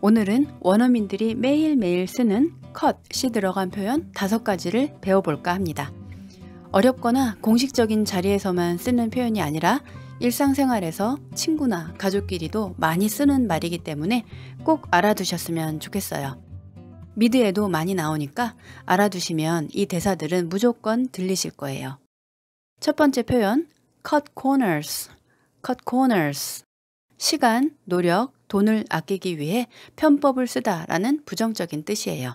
오늘은 원어민들이 매일매일 쓰는 컷이 들어간 표현 다섯 가지를 배워볼까 합니다. 어렵거나 공식적인 자리에서만 쓰는 표현이 아니라 일상생활에서 친구나 가족끼리도 많이 쓰는 말이기 때문에 꼭 알아두셨으면 좋겠어요. 미드에도 많이 나오니까 알아두시면 이 대사들은 무조건 들리실 거예요. 첫 번째 표현, cut corners, cut corners. 시간, 노력, 돈을 아끼기 위해 편법을 쓰다라는 부정적인 뜻이에요.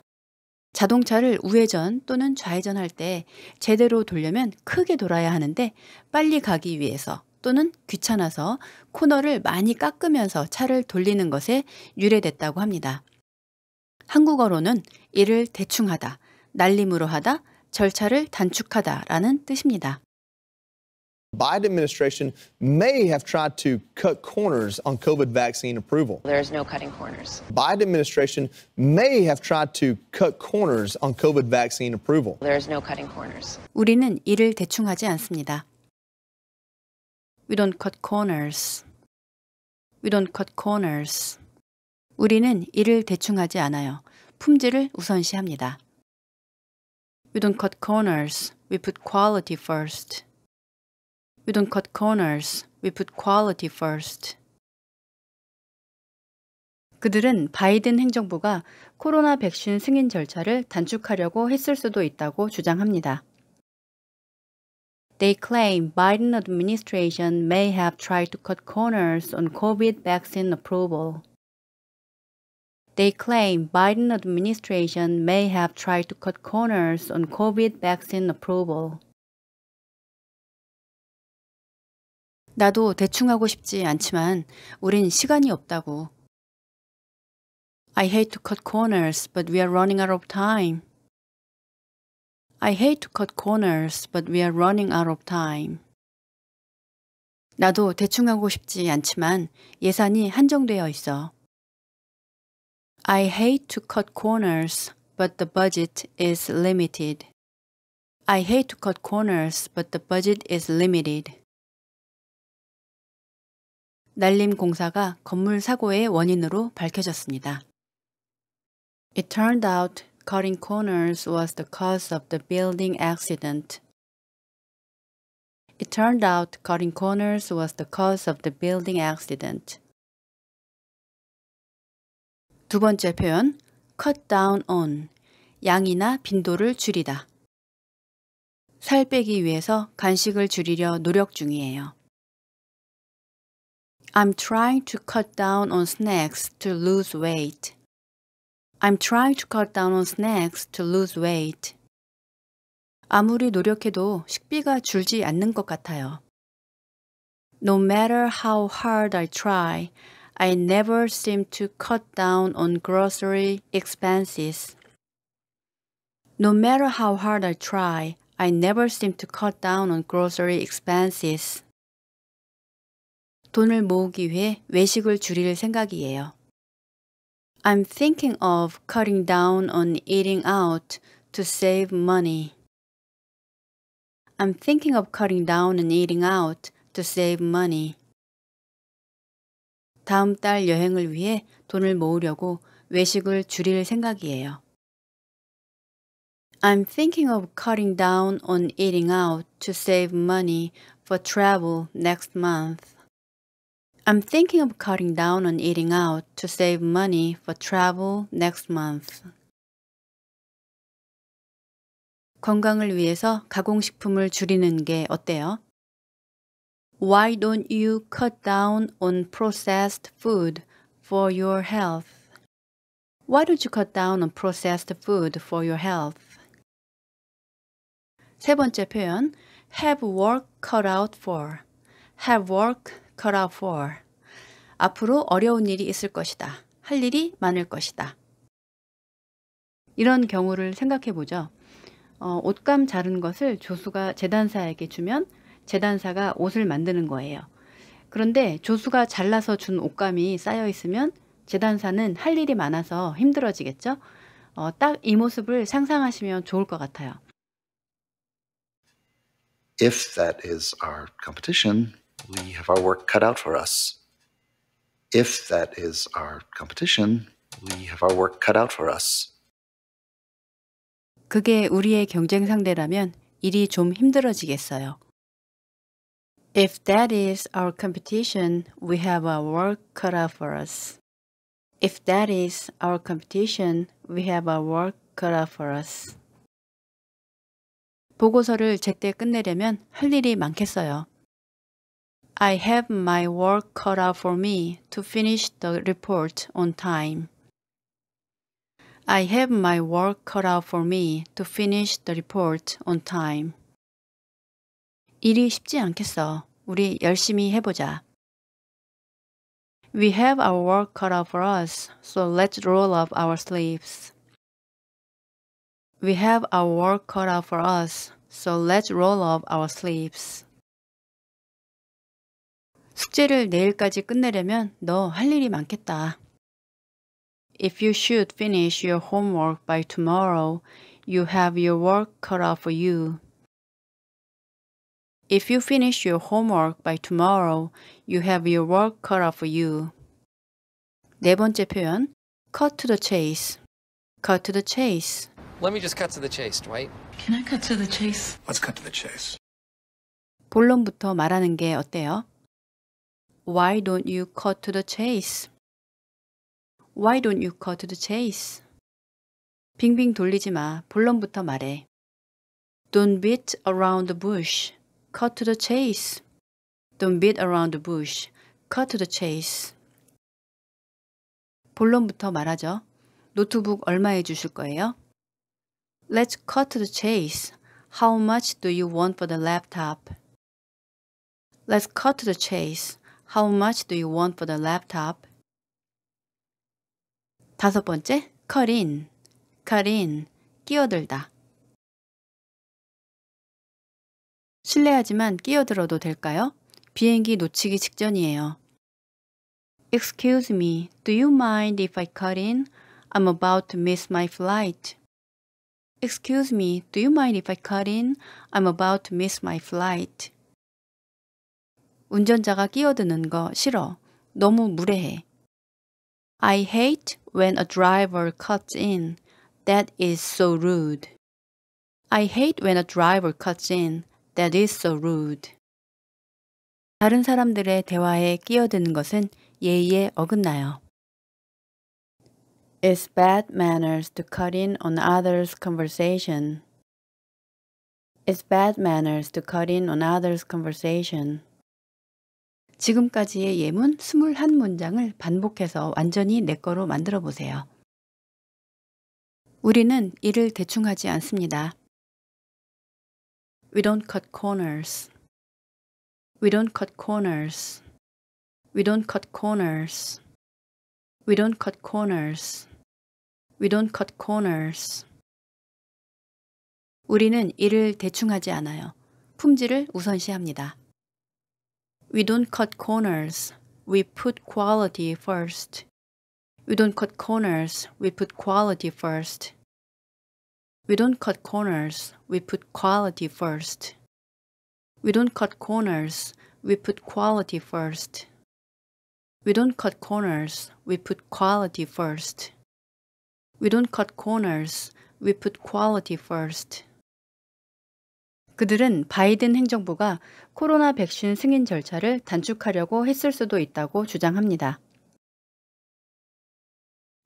자동차를 우회전 또는 좌회전할 때 제대로 돌려면 크게 돌아야 하는데 빨리 가기 위해서 또는 귀찮아서 코너를 많이 깎으면서 차를 돌리는 것에 유래됐다고 합니다. 한국어로는 일을 대충하다, 날림으로 하다, 절차를 단축하다 라는 뜻입니다. Biden administration may have tried to cut corners on COVID vaccine approval. There is no cutting corners. Biden administration may have tried to cut corners on COVID vaccine approval. There is no cutting corners. 우리는 일을 대충 하지 않습니다. We don't cut corners. We don't cut corners. 우리는 일을 대충 않아요. 품질을 우선시합니다. We don't cut corners. We put quality first. We don't cut corners. We put quality first. 그들은 바이든 행정부가 코로나 백신 승인 절차를 단축하려고 했을 수도 있다고 주장합니다. They claim Biden administration may have tried to cut corners on COVID vaccine approval. They claim Biden administration may have tried to cut corners on COVID vaccine approval. 나도 대충 하고 싶지 않지만 우린 시간이 없다고. I hate to cut corners, but we are running out of time. I hate to cut corners, but we are running out of time. 나도 대충 하고 싶지 않지만 예산이 한정되어 있어. I hate to cut corners, but the budget is limited. I hate to cut corners, but the budget is limited. 날림 공사가 건물 사고의 원인으로 밝혀졌습니다. It turned out cutting corners was the cause of the building accident. It turned out cutting corners was the cause of the building accident. 두 번째 표현, cut down on, 양이나 빈도를 줄이다. 살 빼기 위해서 간식을 줄이려 노력 중이에요. I'm trying to cut down on snacks to lose weight. I'm trying to cut down on snacks to lose weight. 아무리 노력해도 식비가 줄지 않는 것 같아요. No matter how hard I try, I never seem to cut down on grocery expenses. No matter how hard I try, I never seem to cut down on grocery expenses. 돈을 모으기 위해 외식을 줄일 생각이에요. I'm thinking of cutting down on eating out to save money. I'm thinking of cutting down on eating out to save money. 다음 달 여행을 위해 돈을 모으려고 외식을 줄일 생각이에요. I'm thinking of cutting down on eating out to save money for travel next month. I'm thinking of cutting down on eating out to save money for travel next month. 건강을 위해서 가공식품을 줄이는 게 어때요? Why don't you cut down on processed food for your health? Why don't you cut down on processed food for your health? 세 번째 표현 have work cut out for have work cut out for. 앞으로 어려운 일이 있을 것이다. 할 일이 많을 것이다. 이런 경우를 생각해 보죠. 어, 옷감 자른 것을 조수가 재단사에게 주면 재단사가 옷을 만드는 거예요. 그런데 조수가 잘라서 준 옷감이 쌓여 있으면 재단사는 할 일이 많아서 힘들어지겠죠? 어, 딱이 모습을 상상하시면 좋을 것 같아요. If that is our competition, we have our work cut out for us. If that is our competition, we have our work cut out for us. 그게 우리의 경쟁 상대라면 일이 좀 힘들어지겠어요. If that is our competition, we have our work cut out for us. If that is our competition, we have our work cut out for us. 보고서를 제때 끝내려면 할 일이 많겠어요. I have my work cut out for me to finish the report on time. I have my work cut out for me to finish the report on time. 일이 쉽지 않겠어. 우리 열심히 해보자. We have our work cut out for us, so let's roll up our sleeves. We have our work cut out for us, so let's roll up our sleeves. 숙제를 내일까지 끝내려면 너 할 일이 많겠다. If you should finish your homework by tomorrow, you have your work cut out for you. If you finish your homework by tomorrow, you have your work cut out for you. 네 번째 표현, cut to the chase. Cut to the chase. Let me just cut to the chase, Dwight. Can I cut to the chase? Let's cut to the chase. 본론부터 말하는 게 어때요? Why don't you cut to the chase? Why don't you cut to the chase? 빙빙 돌리지 마. 본론부터 말해. Don't beat around the bush. Cut to the chase. Don't beat around the bush. Cut to the chase. 본론부터 말하죠. 노트북 얼마에 주실 거예요? Let's cut to the chase. How much do you want for the laptop? Let's cut to the chase. How much do you want for the laptop? 다섯 번째, cut in, cut in, 끼어들다. 실례하지만 끼어들어도 될까요? 비행기 놓치기 직전이에요. Excuse me, do you mind if I cut in? I'm about to miss my flight. Excuse me, do you mind if I cut in? I'm about to miss my flight. 운전자가 끼어드는 거 싫어. 너무 무례해. I hate when a driver cuts in. That is so rude. I hate when a driver cuts in. That is so rude. 다른 사람들의 대화에 끼어드는 것은 예의에 어긋나요. It's bad manners to cut in on others' conversation. It's bad manners to cut in on others' conversation. 지금까지의 예문 21문장을 반복해서 완전히 내 거로 만들어 보세요. 우리는 일을 대충 하지 않습니다. We don't cut corners. We don't cut corners. We don't cut corners. We don't cut corners. We don't cut corners. 우리는 일을 대충 하지 않아요. 품질을 우선시합니다. We don't cut corners. We put quality first. We don't cut corners. We put quality first. We don't cut corners. We put quality first. We don't cut corners. We put quality first. We don't cut corners. We put quality first. We don't cut corners. We put quality first. 그들은 바이든 행정부가 코로나 백신 승인 절차를 단축하려고 했을 수도 있다고 주장합니다.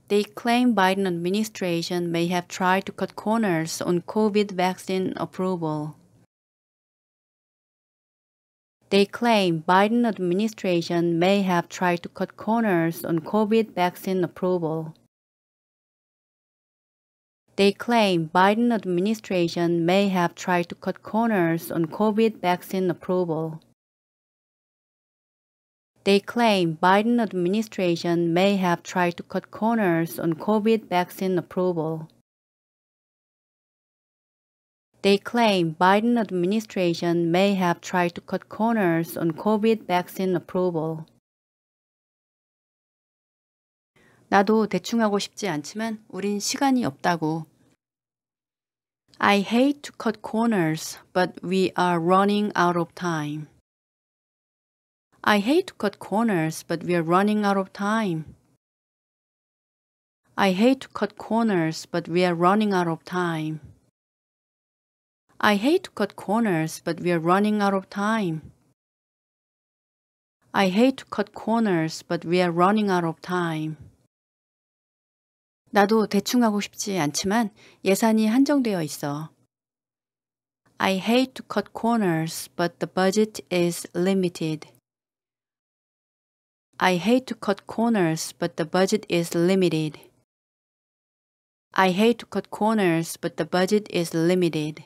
They claim Biden administration may have tried to cut corners on COVID vaccine approval. They claim Biden administration may have tried to cut corners on COVID vaccine approval. They claim Biden administration may have tried to cut corners on COVID vaccine approval. They claim Biden administration may have tried to cut corners on COVID vaccine approval. They claim Biden administration may have tried to cut corners on COVID vaccine approval. 나도 싶지 않지만 우린 시간이 없다고. I hate to cut corners, but we are running out of time. I hate to cut corners, but we are running out of time. I hate to cut corners, but we are running out of time. I hate to cut corners, but we are running out of time. I hate to cut corners, but we are running out of time. 나도 대충 하고 싶지 않지만 예산이 한정되어 있어. I hate to cut corners, but the budget is limited. I hate to cut corners, but the budget is limited. I hate to cut corners, but the budget is limited.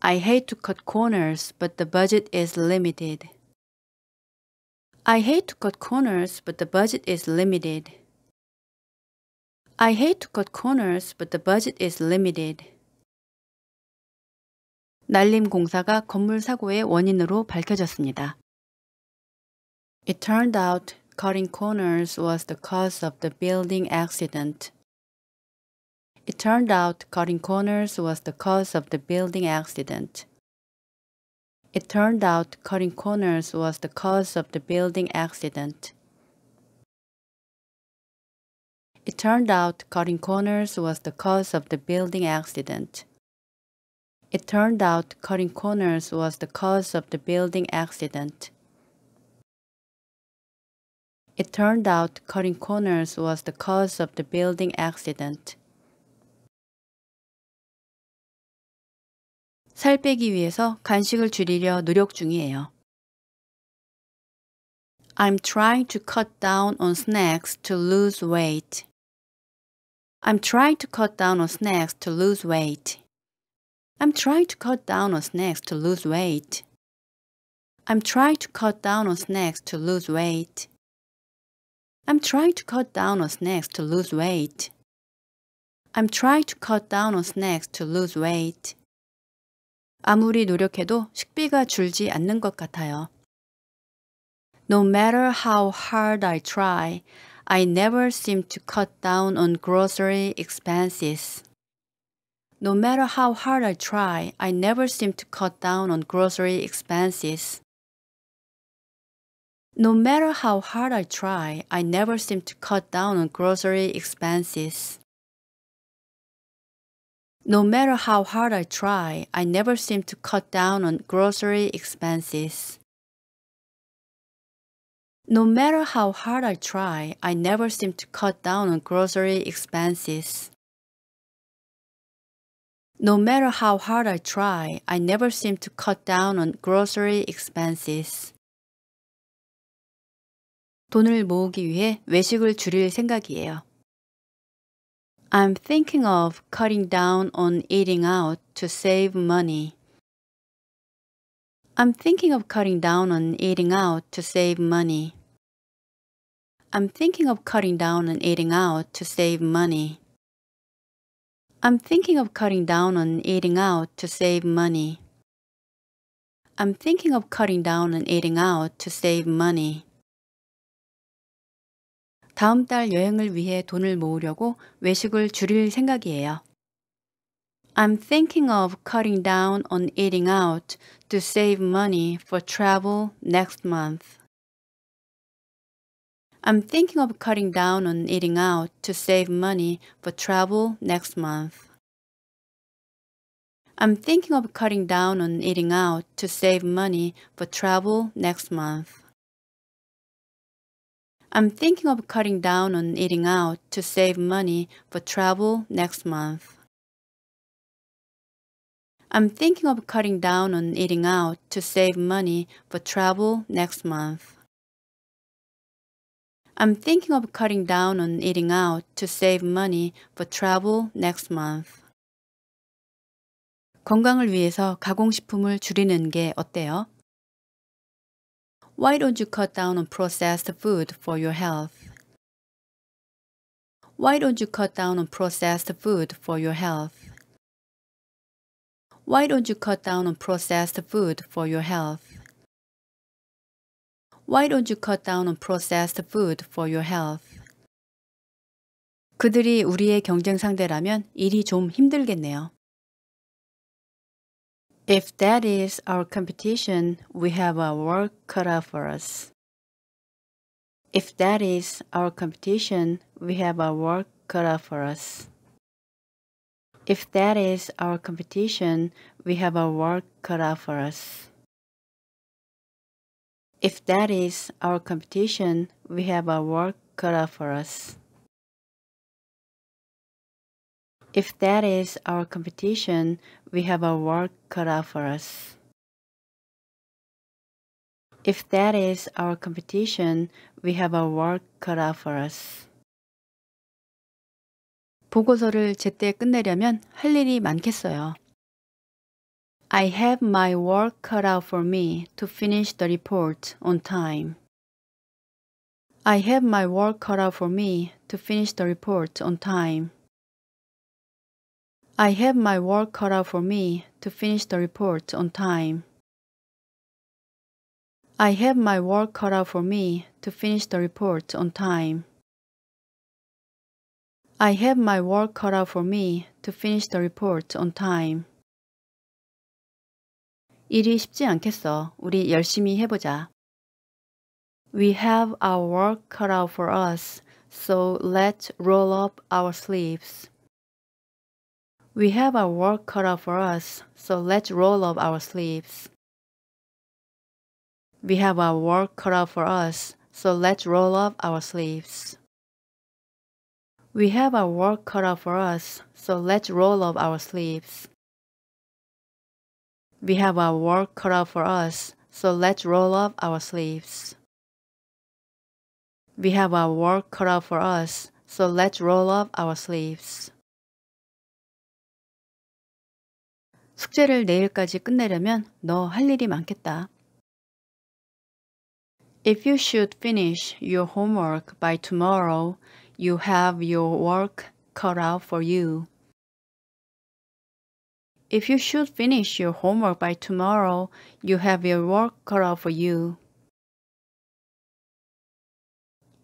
I hate to cut corners, but the budget is limited. I hate to cut corners, but the budget is limited. I hate to cut corners, but the budget is limited. 날림 공사가 건물 사고의 원인으로 밝혀졌습니다. It turned out cutting corners was the cause of the building accident. It turned out cutting corners was the cause of the building accident. It turned out cutting corners was the cause of the building accident. It turned out cutting corners was the cause of the building accident. It turned out cutting corners was the cause of the building accident. It turned out cutting corners was the cause of the building accident. 살 빼기 위해서 간식을 줄이려 노력 중이에요. I'm trying to cut down on snacks to lose weight. I'm trying to cut down on snacks to lose weight. I'm trying to cut down on snacks to lose weight. I'm trying to cut down on snacks to lose weight. I'm trying to cut down on snacks to lose weight. I'm trying to cut down on snacks to lose weight. 아무리 노력해도 식비가 줄지 않는 것 같아요. No matter how hard I try, I never seem to cut down on grocery expenses. No matter how hard I try, I never seem to cut down on grocery expenses. No matter how hard I try, I never seem to cut down on grocery expenses. No matter how hard I try, I never seem to cut down on grocery expenses. No matter how hard I try, I never seem to cut down on grocery expenses. No matter how hard I try, I never seem to cut down on grocery expenses. 돈을 모으기 위해 외식을 줄일 생각이에요. I'm thinking of cutting down on eating out to save money. I'm thinking of cutting down on eating out to save money. I'm thinking of cutting down on eating out to save money. I'm thinking of cutting down on eating out to save money. I'm thinking of cutting down on eating out to save money. 다음 달 여행을 위해 돈을 모으려고 외식을 줄일 생각이에요. I'm thinking of cutting down on eating out to save money for travel next month. I'm thinking of cutting down on eating out to save money for travel next month. I'm thinking of cutting down on eating out to save money for travel next month. I'm thinking of cutting down on eating out to save money for travel next month. I'm thinking of cutting down on eating out to save money for travel next month. I'm thinking of cutting down on eating out to save money for travel next month. 건강을 위해서 가공식품을 줄이는 게 어때요? Why don't you cut down on processed food for your health? Why don't you cut down on processed food for your health? Why don't you cut down on processed food for your health? Why don't you cut down on processed food for your health? 그들이 우리의 경쟁 상대라면 일이 좀 힘들겠네요. If that is our competition, we have our work cut out for us. If that is our competition, we have our work cut out for us. If that is our competition, we have our work cut out for us. If that is our competition, we have our work cut out for us. If that is our competition, we have our work cut out for us. If that is our competition, we have our work cut out for us. 보고서를 제때 끝내려면 할 일이 많겠어요. I have my work cut out for me to finish the report on time. I have my work cut out for me to finish the report on time. I have my work cut out for me to finish the report on time. I have my work cut out for me to finish the report on time. I have my work cut out for me to finish the report on time. 일이 쉽지 않겠어. 우리 열심히 해보자. We have our work cut out for us, so let's roll up our sleeves. We have our work cut out for us, so let's roll up our sleeves. We have our work cut out for us, so let's roll up our sleeves. We have our work cut out for us, so let's roll up our sleeves. We have our work cut out for us, so let's roll up our sleeves. We have our work cut out for us, so let's roll up our sleeves. 숙제를 내일까지 끝내려면 일이 많겠다. If you should finish your homework by tomorrow, you have your work cut out for you. If you should finish your homework by tomorrow, you have your work cut out for you.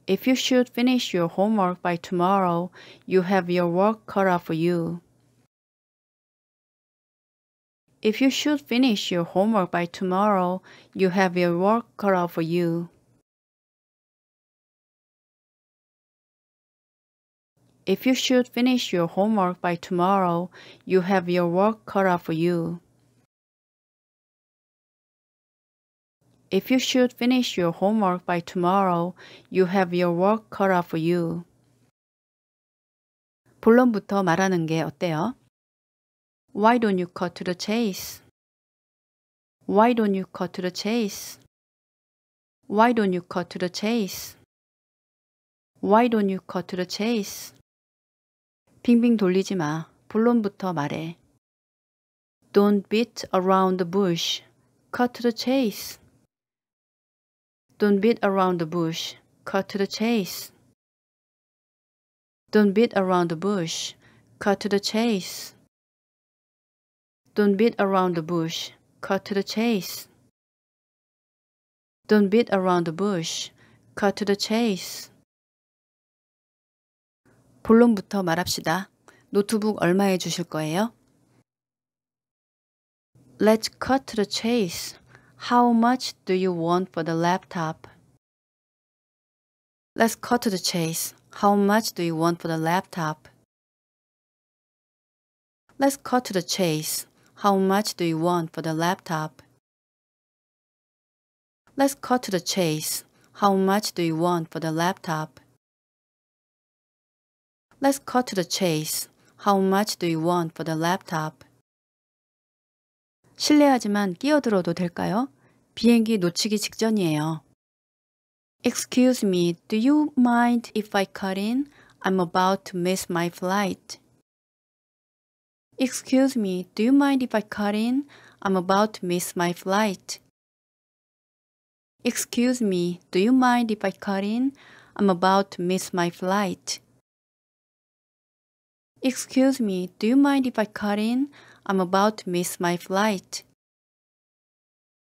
If you should finish your homework by tomorrow, you have your work cut out for you. If you should finish your homework by tomorrow, you have your work cut out for you. If you should finish your homework by tomorrow, you have your work cut out for you. If you should finish your homework by tomorrow, you have your work cut out for you. 본론부터 말하는 게 어때요? Why don't you cut to the chase? Why don't you cut to the chase? Why don't you cut to the chase? Why don't you cut to the chase? 빙빙 돌리지 마. 본론부터 말해. Don't beat around the bush. Cut to the chase. Don't beat around the bush. Cut to the chase. Don't beat around the bush. Cut to the chase. Don't beat around the bush. Cut to the chase. Don't beat around the bush. Cut to the chase. 본론부터 말합시다. 노트북 얼마에 주실 거예요? Let's cut to the chase. How much do you want for the laptop? Let's cut to the chase. How much do you want for the laptop? Let's cut to the chase. How much do you want for the laptop? Let's cut to the chase. How much do you want for the laptop? Let's cut to the chase. How much do you want for the laptop? 실례하지만 끼어들어도 될까요? 비행기 놓치기 직전이에요. Excuse me, do you mind if I cut in? I'm about to miss my flight. Excuse me, do you mind if I cut in? I'm about to miss my flight. Excuse me, do you mind if I cut in? I'm about to miss my flight. Excuse me, do you mind if I cut in? I'm about to miss my flight.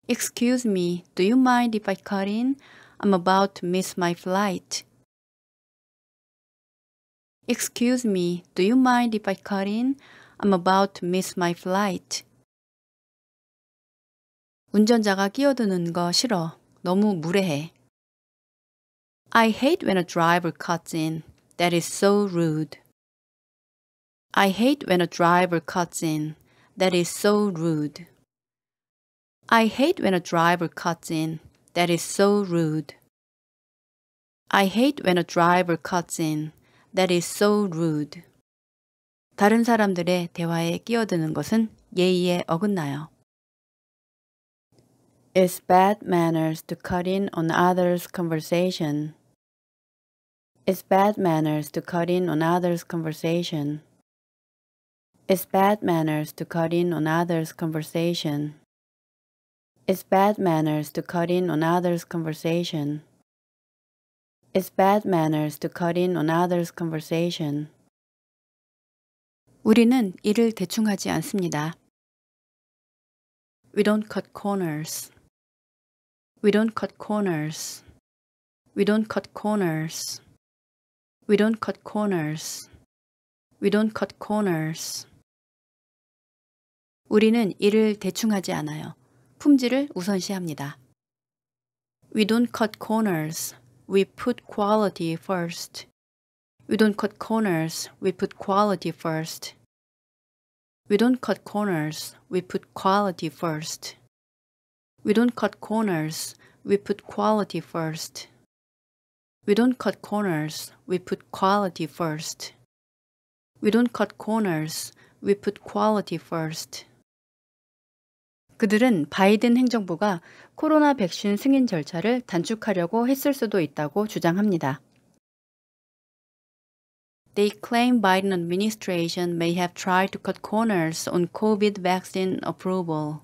Excuse me, do you mind if I cut in? I'm about to miss my flight. Excuse me, do you mind if I cut in? I'm about to miss my flight. 운전자가 끼어드는 거 싫어. 너무 무례해. I hate when a driver cuts in. That is so rude. I hate when a driver cuts in. That is so rude. I hate when a driver cuts in. That is so rude. I hate when a driver cuts in. That is so rude. 다른 사람들의 대화에 끼어드는 것은 예의에 어긋나요. It's bad manners to cut in on others' conversation. It's bad manners to cut in on others' conversation. It's bad manners to cut in on others' conversation. It's bad manners to cut in on others' conversation. It's bad manners to cut in on others' conversation. 우리는 일을 We don't cut corners. We don't cut corners. We don't cut corners. We don't cut corners. We don't cut corners. 우리는 일을 대충하지 않아요. 품질을 우선시합니다. We don't cut corners. We put quality first. We don't cut corners. We put quality first. We don't cut corners. We put quality first. We don't cut corners. We put quality first. We don't cut corners. We put quality first. We don't cut corners. We put quality first. 그들은 바이든 행정부가 코로나 백신 승인 절차를 단축하려고 했을 수도 있다고 주장합니다. They claim Biden administration may have tried to cut corners on COVID vaccine approval.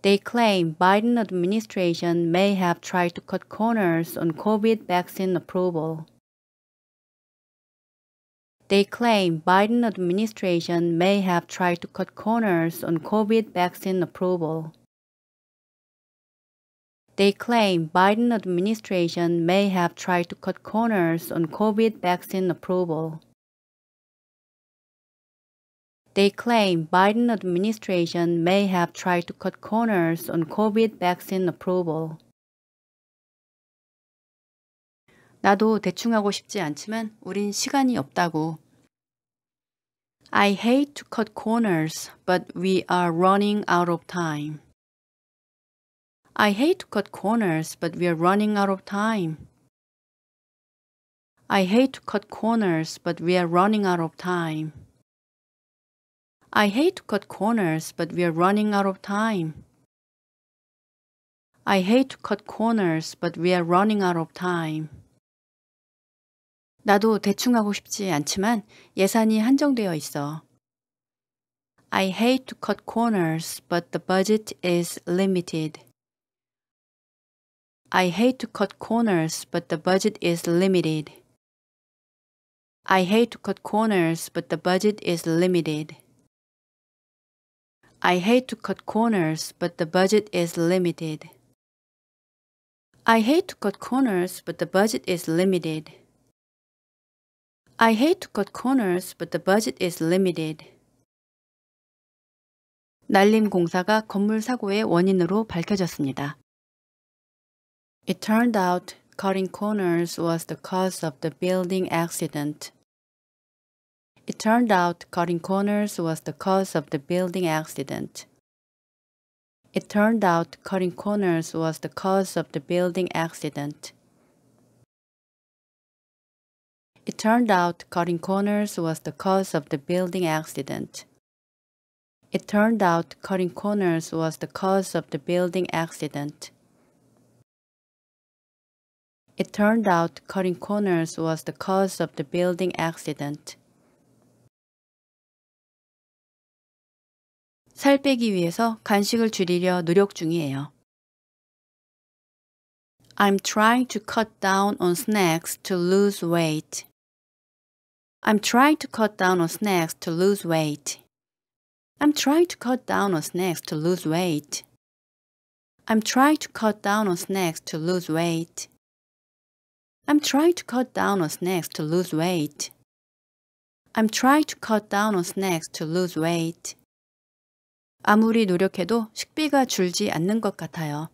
They claim Biden administration may have tried to cut corners on COVID vaccine approval. They claim Biden administration may have tried to cut corners on COVID vaccine approval. They claim Biden administration may have tried to cut corners on COVID vaccine approval. They claim Biden administration may have tried to cut corners on COVID vaccine approval. 나도 대충 하고 싶지 않지만 우린 시간이 없다고. I hate to cut corners, but we are running out of time. I hate to cut corners, but we are running out of time. I hate to cut corners, but we are running out of time. I hate to cut corners, but we are running out of time. I hate to cut corners, but we are running out of time. 나도 대충 하고 싶지 않지만 예산이 한정되어 있어. I hate to cut corners, but the budget is limited. I hate to cut corners, but the budget is limited. I hate to cut corners, but the budget is limited. I hate to cut corners, but the budget is limited. I hate to cut corners, but the budget is limited. I hate to cut corners, but the budget is limited. 날림 공사가 건물 사고의 원인으로 밝혀졌습니다. It turned out cutting corners was the cause of the building accident. It turned out cutting corners was the cause of the building accident. It turned out cutting corners was the cause of the building accident. It turned out cutting corners was the cause of the building accident. It turned out cutting corners was the cause of the building accident. It turned out cutting corners was the cause of the building accident. 살 빼기 위해서 간식을 줄이려 노력 중이에요. I'm trying to cut down on snacks to lose weight. I'm trying to cut down on snacks to lose weight. I'm trying to cut down on snacks to lose weight. I'm trying to cut down on snacks to lose weight. I'm trying to cut down on snacks to lose weight. I'm trying to cut down on snacks to lose weight. 아무리 노력해도 식비가 줄지 않는 것 같아요.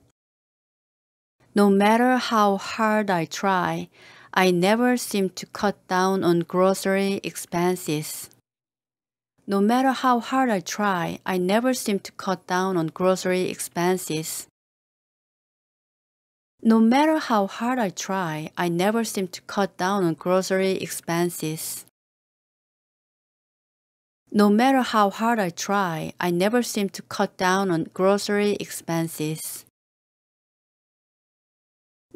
No matter how hard I try, I never seem to cut down on grocery expenses. No matter how hard I try, I never seem to cut down on grocery expenses. No matter how hard I try, I never seem to cut down on grocery expenses. No matter how hard I try, I never seem to cut down on grocery expenses.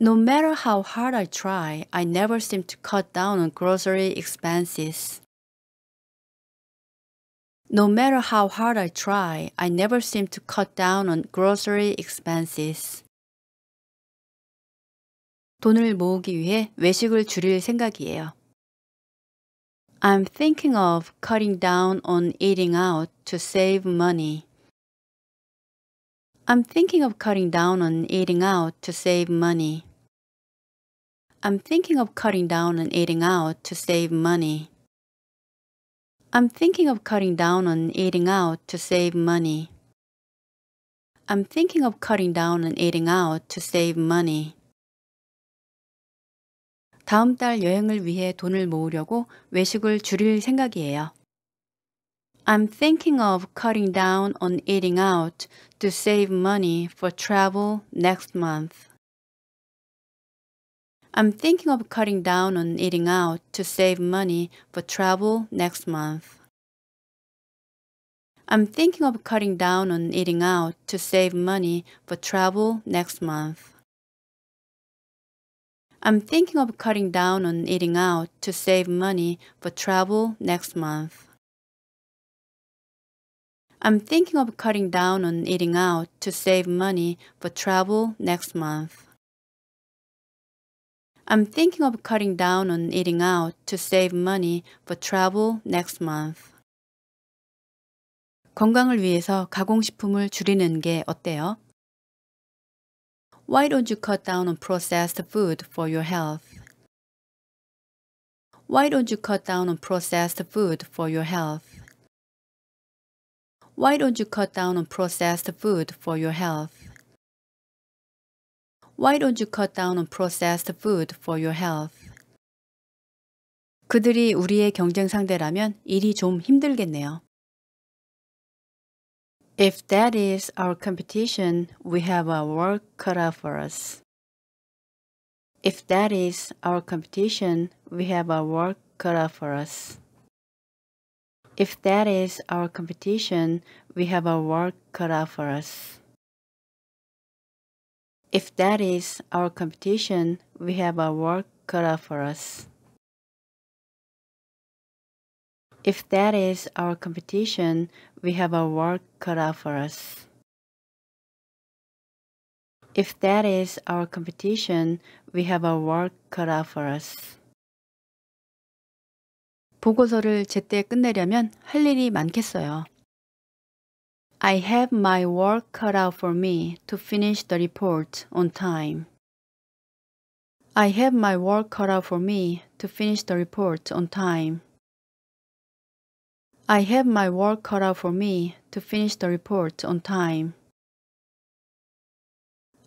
No matter how hard I try, I never seem to cut down on grocery expenses. No matter how hard I try, I never seem to cut down on grocery expenses. 돈을 모으기 위해 외식을 줄일 생각이에요. I'm thinking of cutting down on eating out to save money. I'm thinking of cutting down on eating out to save money. I'm thinking of cutting down on eating out to save money. I'm thinking of cutting down on eating out to save money. I'm thinking of cutting down on eating out to save money. 다음 달 여행을 위해 돈을 모으려고 외식을 줄일 생각이에요. I'm thinking of cutting down on eating out to save money for travel next month. I'm thinking of cutting down on eating out to save money for travel next month. I'm thinking of cutting down on eating out to save money for travel next month. I'm thinking of cutting down on eating out to save money for travel next month. I'm thinking of cutting down on eating out to save money for travel next month. I'm thinking of cutting down on eating out to save money for travel next month. 건강을 위해서 가공식품을 줄이는 게 어때요? Why don't you cut down on processed food for your health? Why don't you cut down on processed food for your health? Why don't you cut down on processed food for your health? Why don't you cut down on processed food for your health? 그들이 우리의 경쟁 상대라면 일이 좀 힘들겠네요. If that is our competition, we have our work cut out for us. If that is our competition, we have our work cut out for us. If that is our competition, we have our work cut out for us. If that is our competition, we have our work cut out for us. If that is our competition, we have our work cut out for us. If that is our competition, we have our work cut out for us. 보고서를 제때 끝내려면 할 일이 많겠어요. I have my work cut out for me to finish the report on time. I have my work cut out for me to finish the report on time. I have my work cut out for me to finish the report on time.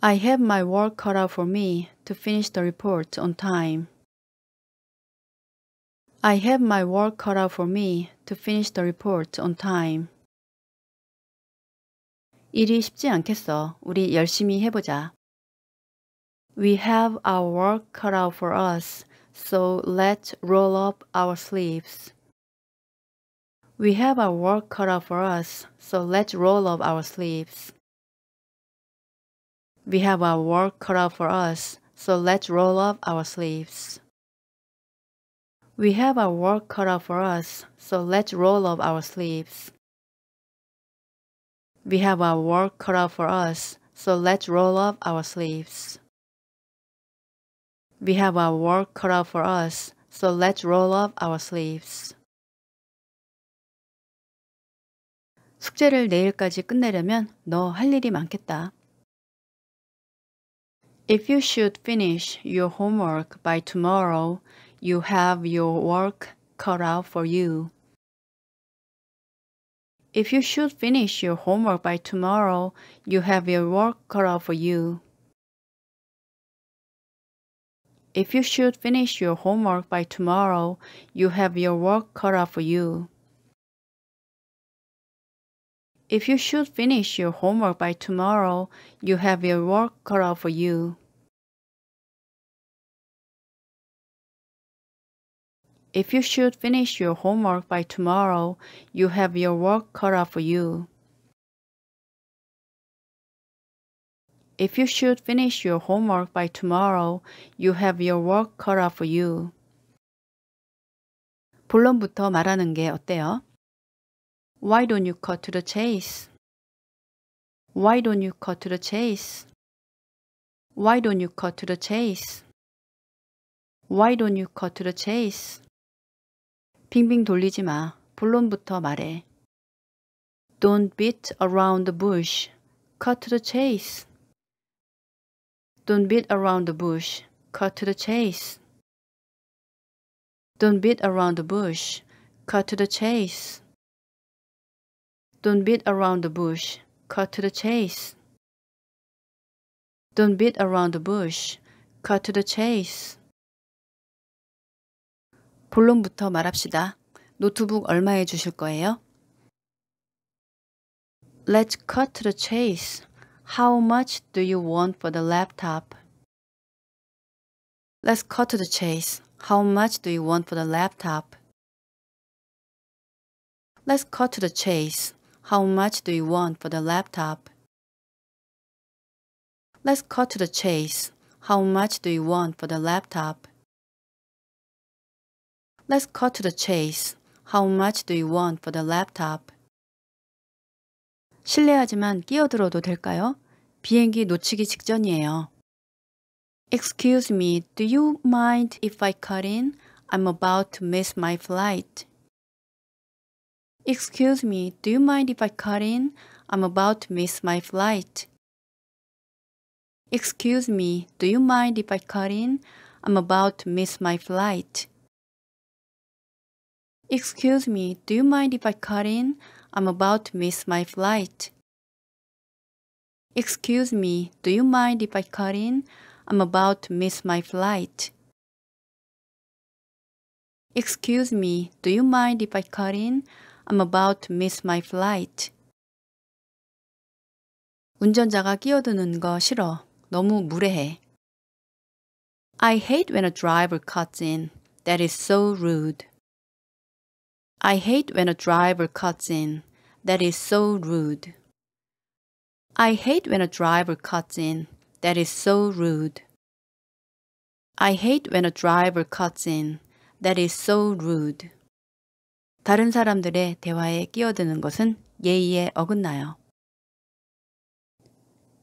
I have my work cut out for me to finish the report on time. I have my work cut out for me to finish the report on time. 일이 쉽지 않겠어. 우리 열심히 해보자. We have our work cut out for us, so let's roll up our sleeves. We have our work cut out for us, so let's roll up our sleeves. We have our work cut out for us, so let's roll up our sleeves. We have our work cut out for us, so let's roll up our sleeves. We have our work cut out for us, so let's roll up our sleeves. We have our work cut out for us, so let's roll up our sleeves. 숙제를 내일까지 끝내려면 일이 많겠다. If you should finish your homework by tomorrow, you have your work cut out for you. If you should finish your homework by tomorrow, you have your work cut out for you. If you should finish your homework by tomorrow, you have your work cut out for you. If you should finish your homework by tomorrow, you have your work cut out for you. If you should finish your homework by tomorrow, you have your work cut out for you. If you should finish your homework by tomorrow, you have your work cut out for you. 본론부터 말하는 게 어때요? Why don't you cut to the chase? Why don't you cut to the chase? Why don't you cut to the chase? Why don't you cut to the chase? 빙빙 돌리지 마. 본론부터 말해. Don't beat around the bush. Cut to the chase. Don't beat around the bush. Cut to the chase. Don't beat around the bush. Cut to the chase. Don't beat around the bush. Cut to the chase. Don't beat around the bush. Cut to the chase. 본론부터 말합시다. 노트북 얼마에 주실 거예요? Let's cut to the chase. How much do you want for the laptop? Let's cut to the chase. How much do you want for the laptop? Let's cut to the chase. How much do you want for the laptop? Let's cut to the chase. How much do you want for the laptop? Let's cut to the chase. How much do you want for the laptop? 실례하지만 끼어들어도 될까요? 비행기 놓치기 직전이에요. Excuse me, do you mind if I cut in? I'm about to miss my flight. Excuse me, do you mind if I cut in? I'm about to miss my flight. Excuse me, do you mind if I cut in? I'm about to miss my flight. Excuse me, do you mind if I cut in? I'm about to miss my flight. Excuse me, do you mind if I cut in? I'm about to miss my flight. Excuse me, do you mind if I cut in? I'm about to miss my flight. 운전자가 끼어드는 거 싫어. 너무 무례해. I hate when a driver cuts in. That is so rude. I hate when a driver cuts in. That is so rude. I hate when a driver cuts in. That is so rude. I hate when a driver cuts in. That is so rude. 다른 사람들의 대화에 끼어드는 것은 예의에 어긋나요.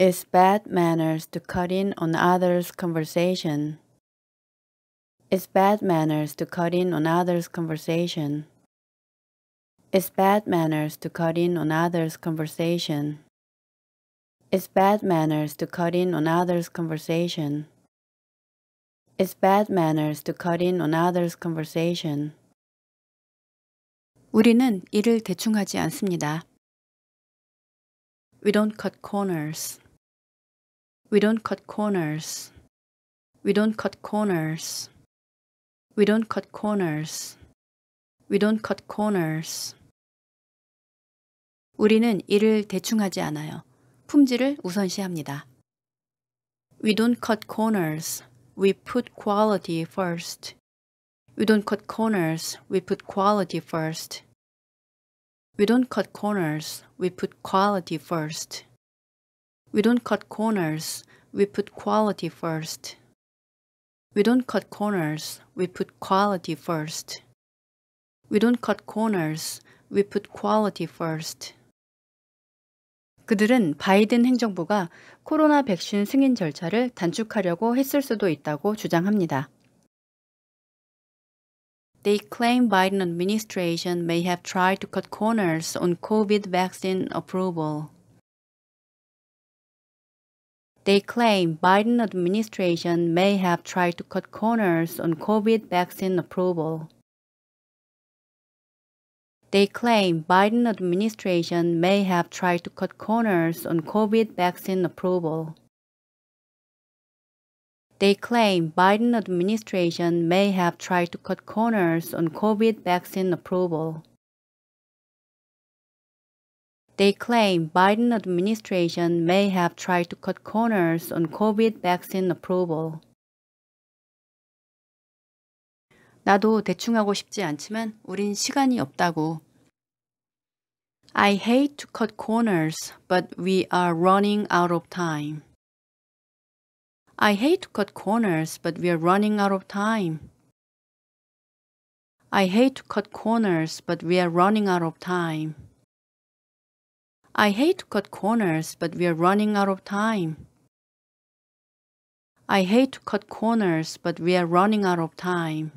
It's bad manners to cut in on others' conversation. It's bad manners to cut in on others' conversation. It's bad manners to cut in on others' conversation. It's bad manners to cut in on others' conversation. It's bad manners to cut in on others' conversation. 우리는 일을 We don't cut corners. We don't cut corners. We don't cut corners. We don't cut corners. We don't cut corners. 우리는 일을 않아요. 품질을 우선시합니다. We don't cut corners. We put quality first. We don't cut corners. We put quality first. We don't cut corners. We put quality first. We don't cut corners. We put quality first. We don't cut corners. We put quality first. We don't cut corners. We put quality first. 그들은 바이든 행정부가 코로나 백신 승인 절차를 단축하려고 했을 수도 있다고 주장합니다. They claim Biden administration may have tried to cut corners on COVID vaccine approval. They claim Biden administration may have tried to cut corners on COVID vaccine approval. They claim Biden administration may have tried to cut corners on COVID vaccine approval. They claim Biden administration may have tried to cut corners on COVID vaccine approval. They claim Biden administration may have tried to cut corners on COVID vaccine approval. 나도 대충 하고 싶지 않지만 우린 시간이 없다고. I hate to cut corners, but we are running out of time. I hate to cut corners, but we are running out of time. I hate to cut corners, but we are running out of time. I hate to cut corners, but we are running out of time. I hate to cut corners, but we are running out of time.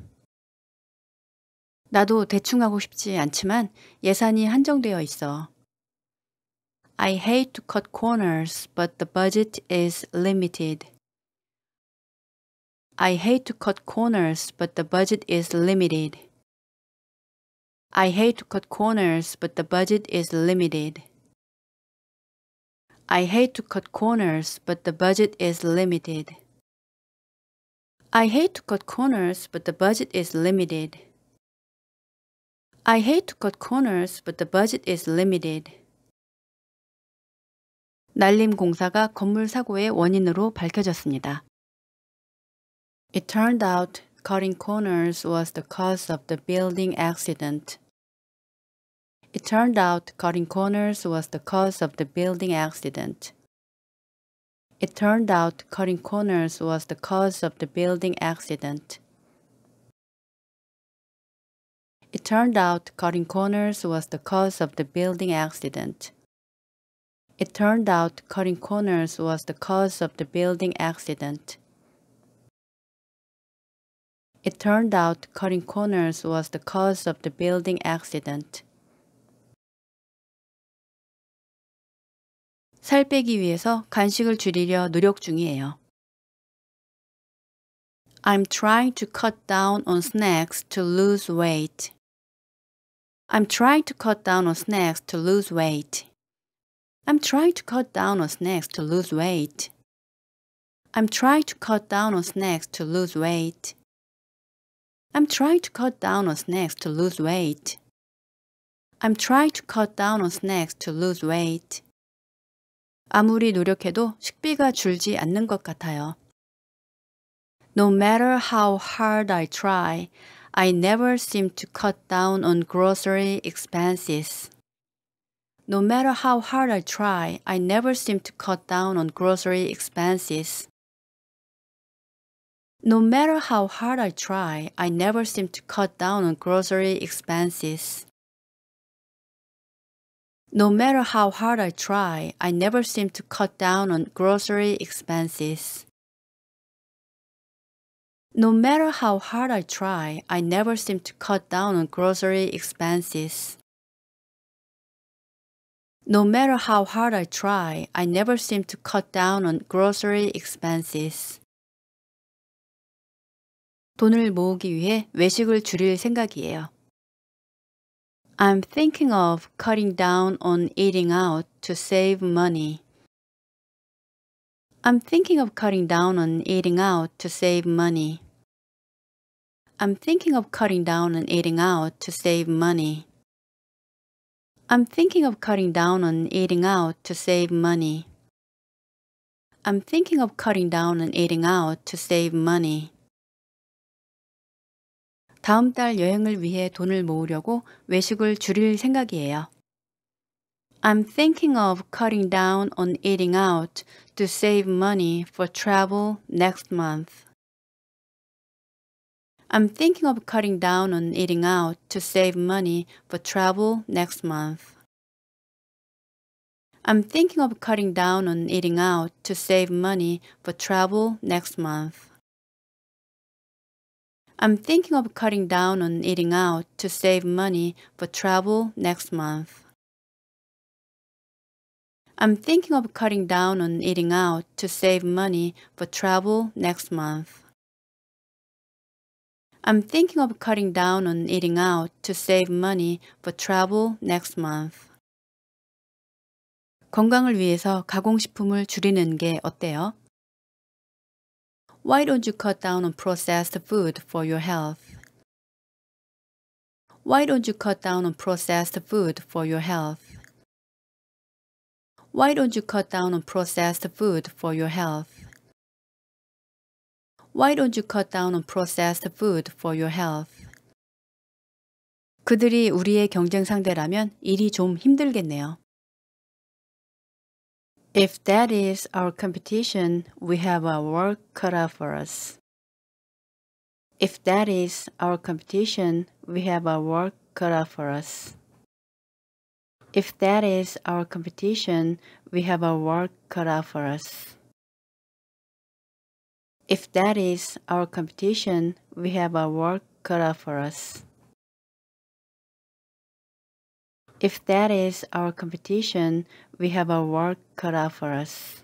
나도 대충 하고 싶지 않지만 예산이 한정되어 있어. I hate to cut corners, but the budget is limited. I hate to cut corners, but the budget is limited. I hate to cut corners, but the budget is limited. I hate to cut corners, but the budget is limited. I hate to cut corners, but the budget is limited. I hate to cut corners, but the budget is limited. 날림 공사가 건물 사고의 원인으로 밝혀졌습니다. It turned out cutting corners was the cause of the building accident. It turned out cutting corners was the cause of the building accident. It turned out cutting corners was the cause of the building accident. It turned out cutting corners was the cause of the building accident. It turned out cutting corners was the cause of the building accident. It turned out cutting corners was the cause of the building accident. 살 빼기 위해서 간식을 줄이려 노력 중이에요. I'm trying to cut down on snacks to lose weight. I'm trying to cut down on snacks to lose weight. I'm trying to cut down on snacks to lose weight. I'm trying to cut down on snacks to lose weight. I'm trying to cut down on snacks to lose weight. I'm trying to cut down on snacks to lose weight. 아무리 노력해도 식비가 줄지 않는 것 같아요. No matter how hard I try, I never seem to cut down on grocery expenses. No matter how hard I try, I never seem to cut down on grocery expenses. No matter how hard I try, I never seem to cut down on grocery expenses. No matter how hard I try, I never seem to cut down on grocery expenses. No matter how hard I try, I never seem to cut down on grocery expenses. No matter how hard I try, I never seem to cut down on grocery expenses. 돈을 모으기 위해 외식을 줄일 생각이에요. I'm thinking of cutting down on eating out to save money. I'm thinking of cutting down on eating out to save money. I'm thinking of cutting down on eating out to save money. I'm thinking of cutting down on eating out to save money. I'm thinking of cutting down on eating out to save money. 다음 달 여행을 위해 돈을 모으려고 외식을 줄일 생각이에요. I'm thinking of cutting down on eating out to save money for travel next month. I'm thinking of cutting down on eating out to save money for travel next month. I'm thinking of cutting down on eating out to save money for travel next month. I'm thinking of cutting down on eating out to save money for travel next month. I'm thinking of cutting down on eating out to save money for travel next month. I'm thinking of cutting down on eating out to save money for travel next month. 건강을 위해서 가공식품을 줄이는 게 어때요? Why don't you cut down on processed food for your health? Why don't you cut down on processed food for your health? Why don't you cut down on processed food for your health? Why don't you cut down on processed food for your health? 그들이 우리의 경쟁 상대라면 일이 좀 힘들겠네요. If that is our competition, we have our work cut out for us. If that is our competition, we have our work cut out for us. If that is our competition, we have our work cut out for us. If that is our competition, we have our work cut out for us. If that is our competition, we have our work cut out for us.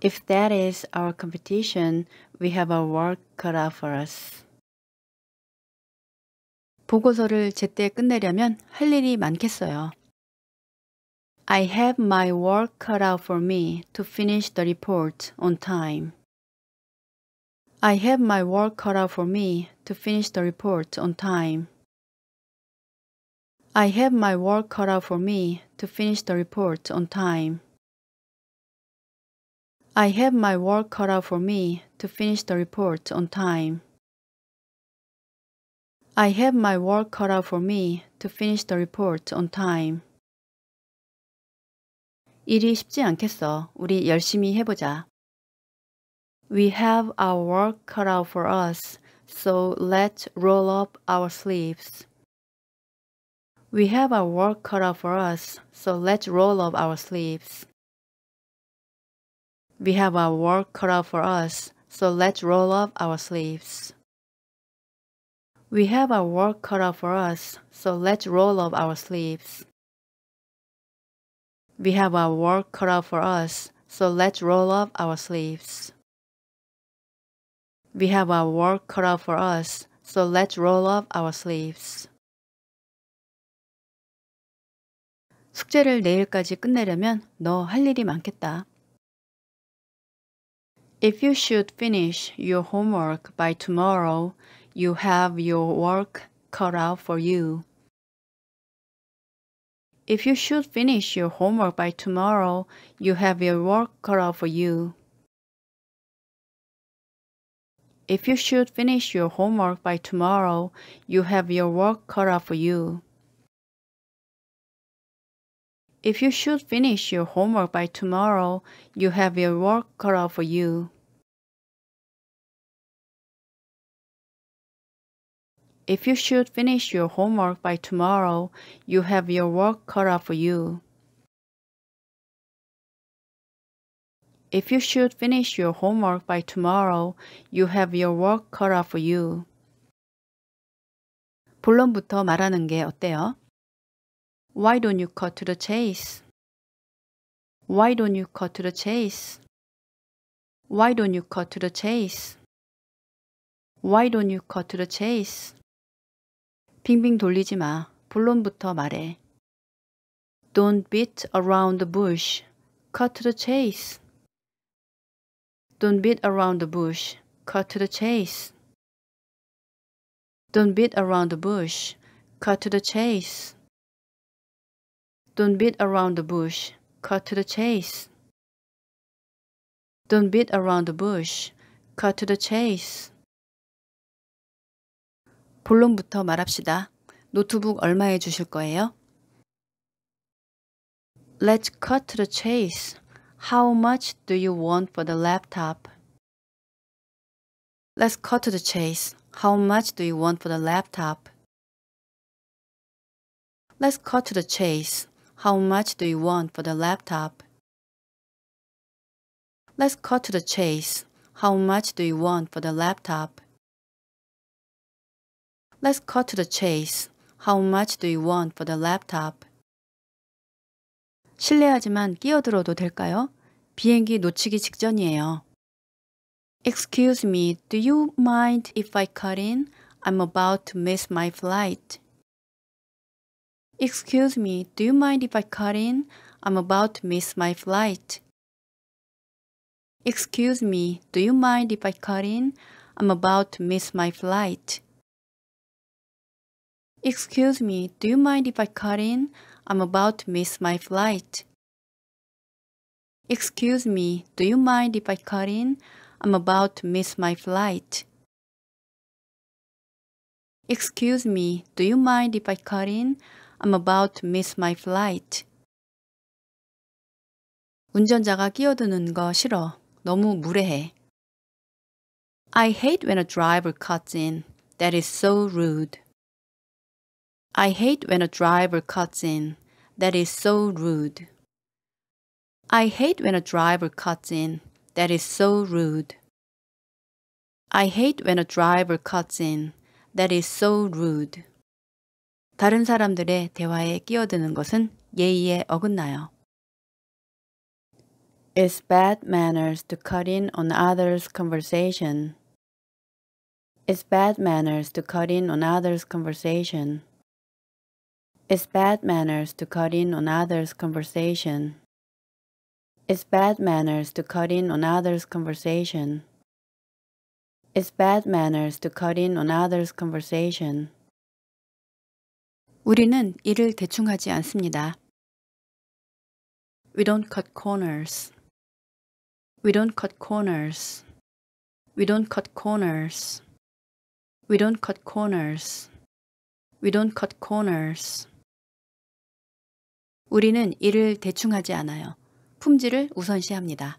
If that is our competition, we have our work cut out for us. 보고서를 제때 끝내려면 할 일이 많겠어요. I have my work cut out for me to finish the report on time. I have my work cut out for me to finish the report on time. I have my work cut out for me to finish the report on time. I have my work cut out for me to finish the report on time. I have my work cut out for me to finish the report on time. 일이 쉽지 않겠어. 우리 열심히 해보자. We have our work cut out for us, so let's roll up our sleeves. We have our work cut out for us, so let's roll up our sleeves. We have our work cut out for us, so let's roll up our sleeves. We have our work cut out for us, so let's roll up our sleeves. We have our work cut out for us, so let's roll up our sleeves. We have our work cut out for us, so let's roll up our sleeves. 숙제를 내일까지 끝내려면 일이 많겠다. If you should finish your homework by tomorrow, you have your work cut out for you. If you should finish your homework by tomorrow, you have your work cut out for you. If you should finish your homework by tomorrow, you have your work cut out for you. If you should finish your homework by tomorrow, you have your work cut out for you. If you should finish your homework by tomorrow, you have your work cut out for you. If you should finish your homework by tomorrow, you have your work cut out for you. 본론부터 말하는 게 어때요? Why don't you cut to the chase? Why don't you cut to the chase? Why don't you cut to the chase? Why don't you cut to the chase? 빙빙 돌리지 마. 본론부터 말해. Don't beat around the bush. Cut to the chase. Don't beat around the bush. Cut to the chase. Don't beat around the bush. Cut to the chase. Don't beat around the bush. Cut to the chase. Don't beat around the bush. Cut to the chase. 본론부터 말합시다. 노트북 얼마에 주실 거예요? Let's cut to the chase. How much do you want for the laptop? Let's cut to the chase. How much do you want for the laptop? Let's cut to the chase. How much do you want for the laptop? Let's cut to the chase. How much do you want for the laptop? Let's cut to the chase. How much do you want for the laptop? 실례하지만 끼어들어도 될까요? 비행기 놓치기 직전이에요. Excuse me, do you mind if I cut in? I'm about to miss my flight. Excuse me, do you mind if I cut in? I'm about to miss my flight. Excuse me, do you mind if I cut in? I'm about to miss my flight. Excuse me, do you mind if I cut in? I'm about to miss my flight. Excuse me, do you mind if I cut in? I'm about to miss my flight. Excuse me, do you mind if I cut in? I'm about to miss my flight. 운전자가 끼어드는 거 싫어. 너무 무례해. I hate when a driver cuts in. That is so rude. I hate when a driver cuts in. That is so rude. I hate when a driver cuts in. That is so rude. I hate when a driver cuts in. That is so rude. 다른 사람들의 대화에 끼어드는 것은 예의에 어긋나요. It's bad manners to cut in on others' conversation. It's bad manners to cut in on others' conversation. It's bad manners to cut in on others' conversation. It's bad manners to cut in on others' conversation. It's bad manners to cut in on others' conversation. 우리는 일을 We don't cut corners. We don't cut corners. We don't cut corners. We don't cut corners. We don't cut corners. 우리는 일을 대충하지 않아요. 품질을 우선시합니다.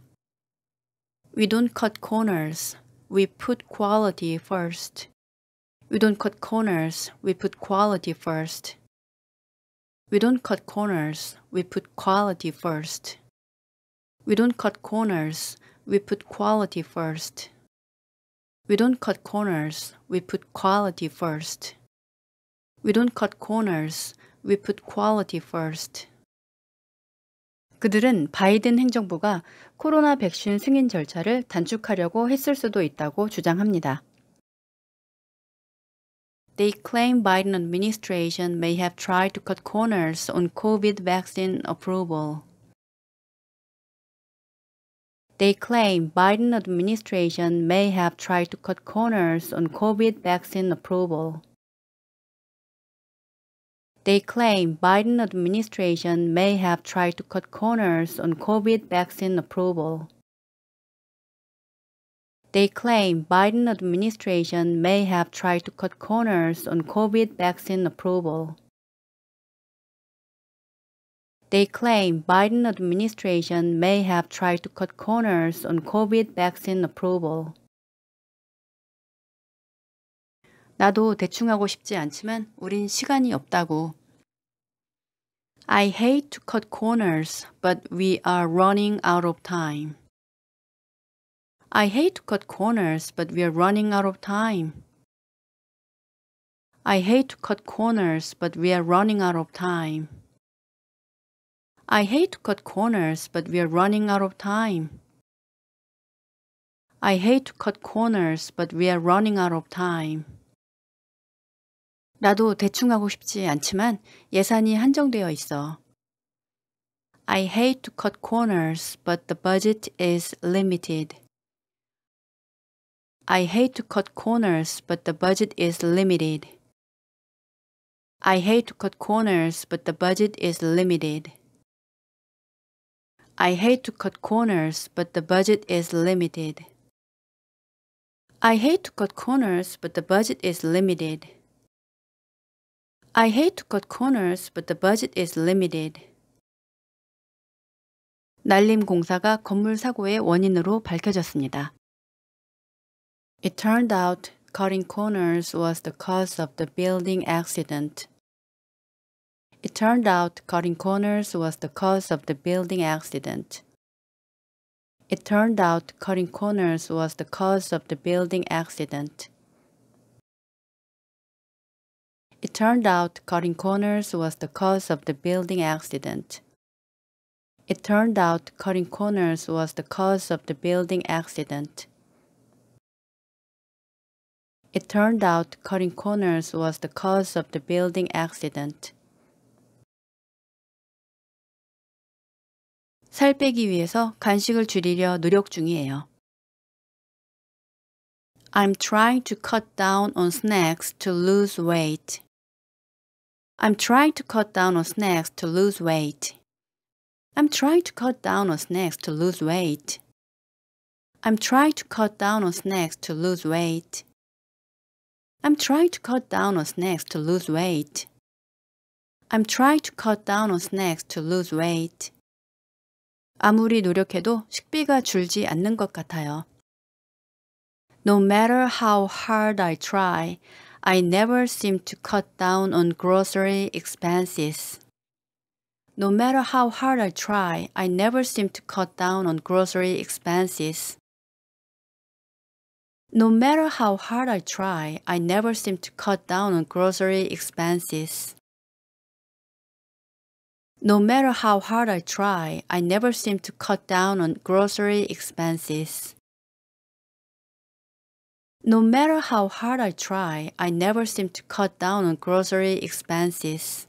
We don't cut corners. We put quality first. We don't cut corners. We put quality first. We don't cut corners. We put quality first. We don't cut corners. We put quality first. We don't cut corners. We put quality first. We don't cut corners. We put quality first. 그들은 바이든 행정부가 코로나 백신 승인 절차를 단축하려고 했을 수도 있다고 주장합니다. They claim Biden administration may have tried to cut corners on COVID vaccine approval. They claim Biden administration may have tried to cut corners on COVID vaccine approval. They claim Biden administration may have tried to cut corners on COVID vaccine approval. They claim Biden administration may have tried to cut corners on COVID vaccine approval. They claim Biden administration may have tried to cut corners on COVID vaccine approval. 나도 대충 하고 싶지 않지만 우린 시간이 없다고. I hate to cut corners, but we are running out of time. I hate to cut corners, but we are running out of time. I hate to cut corners, but we are running out of time. I hate to cut corners, but we are running out of time. I hate to cut corners, but we are running out of time. 나도 대충 하고 싶지 않지만 예산이 한정되어 있어. I hate to cut corners, but the budget is limited. I hate to cut corners, but the budget is limited. I hate to cut corners, but the budget is limited. I hate to cut corners, but the budget is limited. I hate to cut corners, but the budget is limited. I hate to cut corners, but the budget is limited. 날림 공사가 건물 사고의 원인으로 밝혀졌습니다. It turned out cutting corners was the cause of the building accident. It turned out cutting corners was the cause of the building accident. It turned out cutting corners was the cause of the building accident. It turned out cutting corners was the cause of the building accident. It turned out cutting corners was the cause of the building accident. It turned out cutting corners was the cause of the building accident. 살 빼기 위해서 간식을 줄이려 노력 중이에요. I'm trying to cut down on snacks to lose weight. I'm trying to cut down on snacks to lose weight. I'm trying to cut down on snacks to lose weight. I'm trying to cut down on snacks to lose weight. I'm trying to cut down on snacks to lose weight. I'm trying to cut down on snacks to lose weight. 아무리 노력해도 식비가 줄지 않는 것 같아요. No matter how hard I try, I never seem to cut down on grocery expenses. No matter how hard I try, I never seem to cut down on grocery expenses. No matter how hard I try, I never seem to cut down on grocery expenses. No matter how hard I try, I never seem to cut down on grocery expenses. No matter how hard I try, I never seem to cut down on grocery expenses.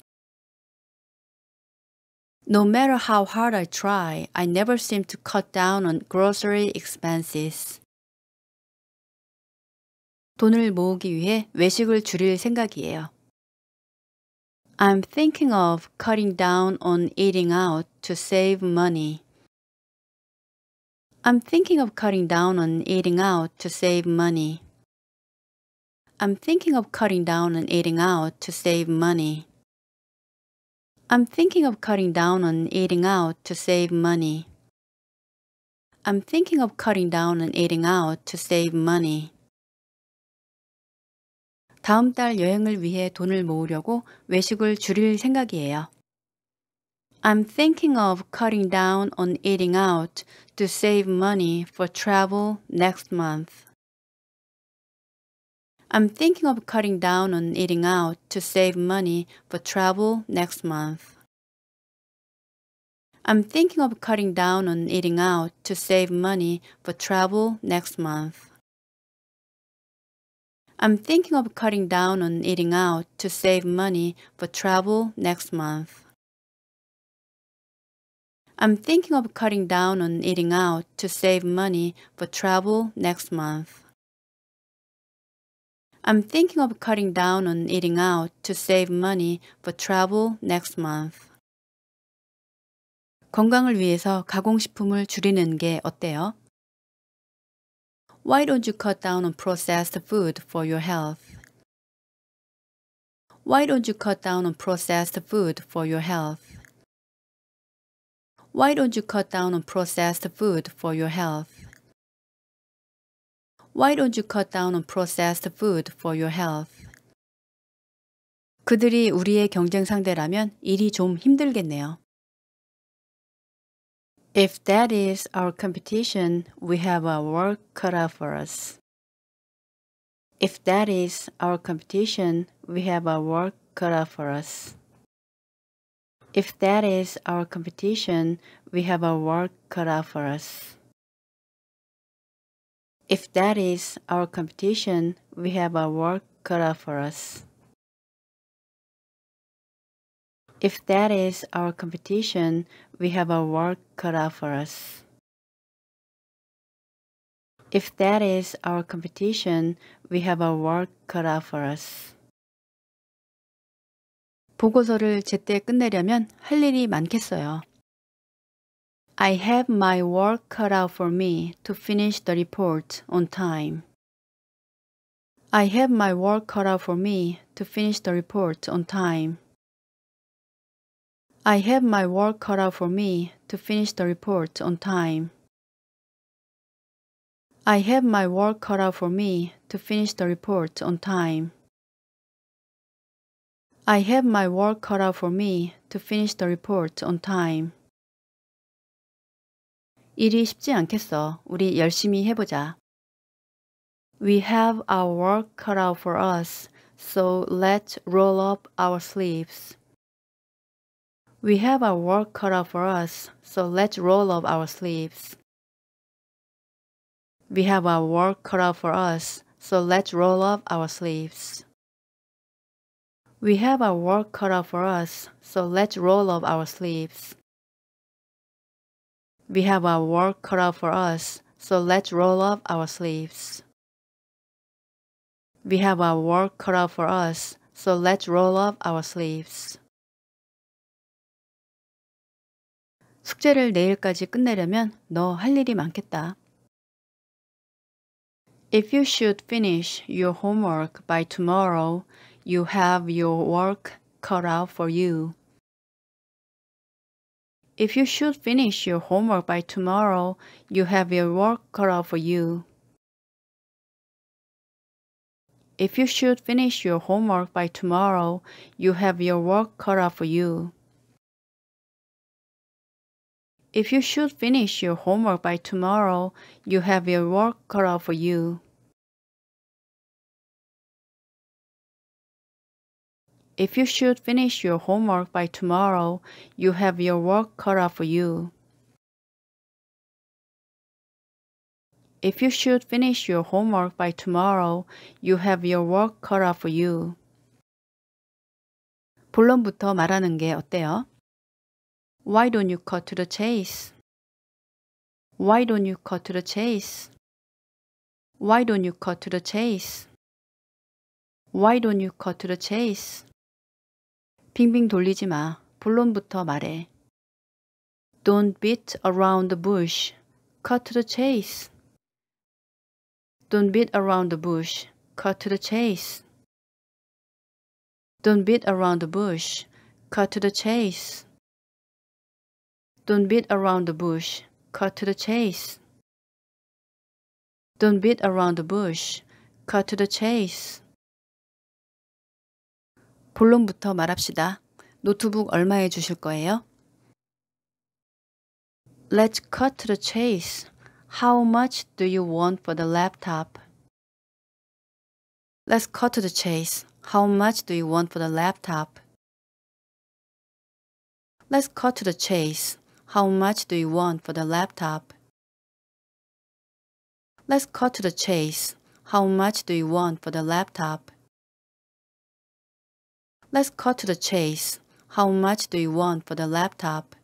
No matter how hard I try, I never seem to cut down on grocery expenses. 돈을 모으기 위해 외식을 줄일 생각이에요. I'm thinking of cutting down on eating out to save money. I'm thinking of cutting down on eating out to save money. I'm thinking of cutting down on eating out to save money. I'm thinking of cutting down on eating out to save money. I'm thinking of cutting down on eating out to save money. 다음 달 여행을 위해 돈을 모으려고 외식을 줄일 생각이에요. I'm thinking of cutting down on eating out to save money for travel next month. I'm thinking of cutting down on eating out to save money for travel next month. I'm thinking of cutting down on eating out to save money for travel next month. I'm thinking of cutting down on eating out to save money for travel next month. I'm thinking of cutting down on eating out to save money for travel next month. I'm thinking of cutting down on eating out to save money for travel next month. 건강을 위해서 가공식품을 줄이는 게 어때요? Why don't you cut down on processed food for your health? Why don't you cut down on processed food for your health? Why don't you cut down on processed food for your health? Why don't you cut down on processed food for your health? 그들이 우리의 경쟁 상대라면 일이 좀 힘들겠네요. If that is our competition, we have our work cut out for us. If that is our competition, we have our work cut out for us. If that is our competition, we have our work cut out for us. If that is our competition, we have our work cut out for us. If that is our competition, we have our work cut out for us. If that is our competition, we have our work cut out for us. 보고서를 제때 끝내려면 할 일이 많겠어요. I have my work cut out for me to finish the report on time. I have my work cut out for me to finish the report on time. I have my work cut out for me to finish the report on time. I have my work cut out for me to finish the report on time. I have my work cut out for me to finish the report on time. 일이 쉽지 않겠어. 우리 열심히 해보자. We have our work cut out for us, so let's roll up our sleeves. We have our work cut out for us, so let's roll up our sleeves. We have our work cut out for us, so let's roll up our sleeves. We have our work cut out for us, so let's roll up our sleeves. We have our work cut out for us, so let's roll up our sleeves. We have our work cut out for us, so let's roll up our sleeves. 숙제를 내일까지 끝내려면 일이 많겠다. If you should finish your homework by tomorrow, you have your work cut out for you. If you should finish your homework by tomorrow, you have your work cut out for you. If you should finish your homework by tomorrow, you have your work cut out for you. If you should finish your homework by tomorrow, you have your work cut out for you. If you should finish your homework by tomorrow, you have your work cut out for you. If you should finish your homework by tomorrow, you have your work cut out for you. 본론부터 말하는 게 어때요? Why don't you cut to the chase? Why don't you cut to the chase? Why don't you cut to the chase? Why don't you cut to the chase? 빙빙 돌리지 마. 본론부터 말해. Don't beat around the bush. Cut to the chase. Don't beat around the bush. Cut to the chase. Don't beat around the bush. Cut to the chase. Don't beat around the bush. Cut to the chase. Don't beat around the bush. Cut to the chase. 본론부터 말합시다. 노트북 얼마에 주실 거예요? Let's cut to the chase. How much do you want for the laptop? Let's cut to the chase. How much do you want for the laptop? Let's cut to the chase. How much do you want for the laptop? Let's cut to the chase. How much do you want for the laptop? Let's cut to the chase. How much do you want for the laptop?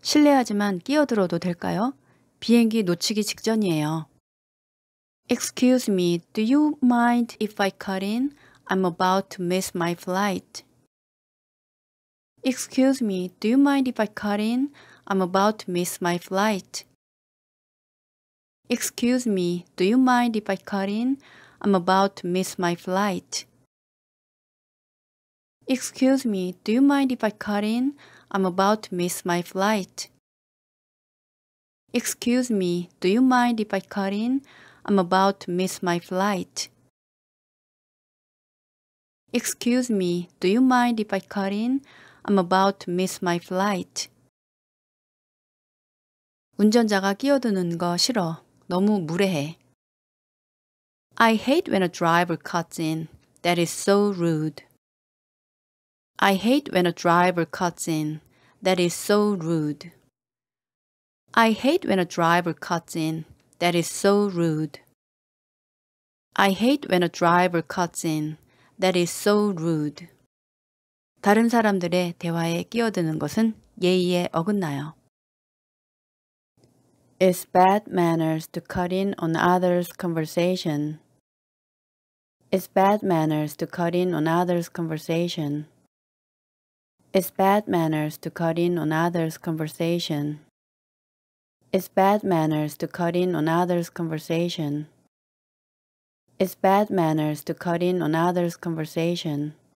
실례하지만 끼어들어도 될까요? 비행기 놓치기 직전이에요. Excuse me, do you mind if I cut in? I'm about to miss my flight. Excuse me, do you mind if I cut in? I'm about to miss my flight. Excuse me, do you mind if I cut in? I'm about to miss my flight. Excuse me, do you mind if I cut in? I'm about to miss my flight. Excuse me, do you mind if I cut in? I'm about to miss my flight. Excuse me, do you mind if I cut in? I'm about to miss my flight. 운전자가 끼어드는 거 싫어. 너무 무례해. I hate when a driver cuts in. That is so rude. I hate when a driver cuts in. That is so rude. I hate when a driver cuts in. That is so rude. I hate when a driver cuts in. That is so rude. 다른 사람들의 대화에 끼어드는 것은 예의에 어긋나요. It's bad manners to cut in on others' conversation. It's bad manners to cut in on others' conversation. It's bad manners to cut in on others' conversation. It's bad manners to cut in on others' conversation. It's bad manners to cut in on others' conversation.